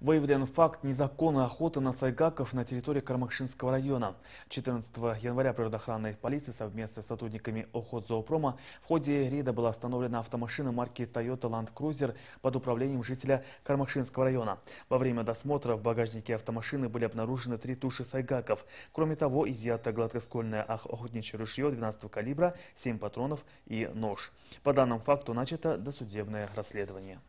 выявлен факт незаконной охоты на сайгаков на территории Кармакшинского района. 14 января природоохранной полиции совместно с сотрудниками охотзоопрома в ходе рейда была остановлена автомашина марки Toyota Land Cruiser под управлением жителя Кармакшинского района. Во время досмотра в багажнике автомашины были обнаружены три туши сайгаков. Кроме того, изъято гладкоствольное охотничье ружье 12 калибра, 7 патронов и нож. По данному факту начато досудебное расследование.